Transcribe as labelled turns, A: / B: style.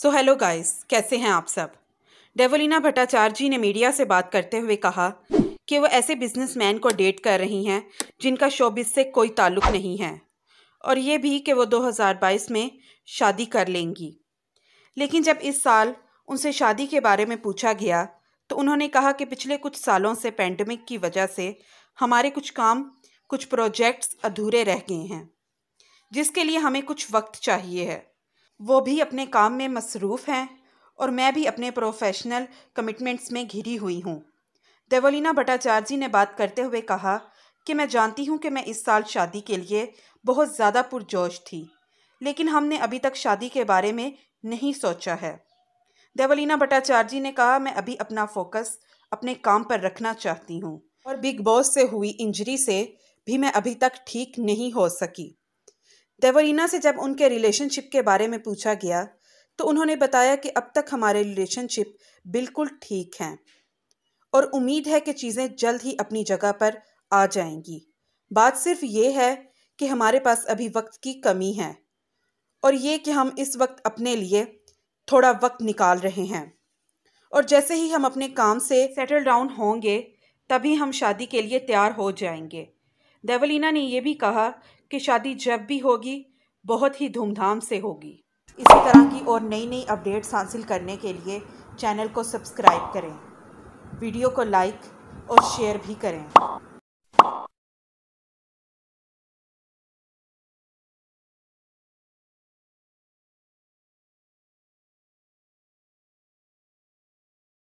A: so hello guys कैसे हैं आप सब डेवलिना भट्टाचार्य जी ने मीडिया से बात करते हुए कहा कि वो ऐसे बिजनेसमैन को डेट कर रही हैं जिनका शोबिस से कोई ताल्लुक नहीं है और ये भी कि वो 2022 में शादी कर लेंगी लेकिन जब इस साल उनसे शादी के बारे में पूछा गया तो उन्होंने कहा कि पिछले कुछ सालों से पैंडमिक की वजह से हमारे कुछ काम कुछ प्रोजेक्ट्स अधूरे रह गए हैं जिसके लिए हमें कुछ वक्त चाहिए है वो भी अपने काम में मसरूफ़ हैं और मैं भी अपने प्रोफेशनल कमिटमेंट्स में घिरी हुई हूँ देवोलिना भट्टाचार्य ने बात करते हुए कहा कि मैं जानती हूँ कि मैं इस साल शादी के लिए बहुत ज़्यादा पुरजोश थी लेकिन हमने अभी तक शादी के बारे में नहीं सोचा है देवलीना भट्टाचार्य ने कहा मैं अभी अपना फोकस अपने काम पर रखना चाहती हूँ और बिग बॉस से हुई इंजरी से भी मैं अभी तक ठीक नहीं हो सकी देवरीना से जब उनके रिलेशनशिप के बारे में पूछा गया तो उन्होंने बताया कि अब तक हमारे रिलेशनशिप बिल्कुल ठीक हैं और उम्मीद है कि चीज़ें जल्द ही अपनी जगह पर आ जाएंगी बात सिर्फ ये है कि हमारे पास अभी वक्त की कमी है और ये कि हम इस वक्त अपने लिए थोड़ा वक्त निकाल रहे हैं और जैसे ही हम अपने काम से सेटल डाउन होंगे तभी हम शादी के लिए तैयार हो जाएंगे देवलीना ने यह भी कहा कि शादी जब भी होगी बहुत ही धूमधाम से होगी इसी तरह की और नई नई अपडेट्स हासिल करने के लिए चैनल को सब्सक्राइब करें वीडियो को लाइक और शेयर भी करें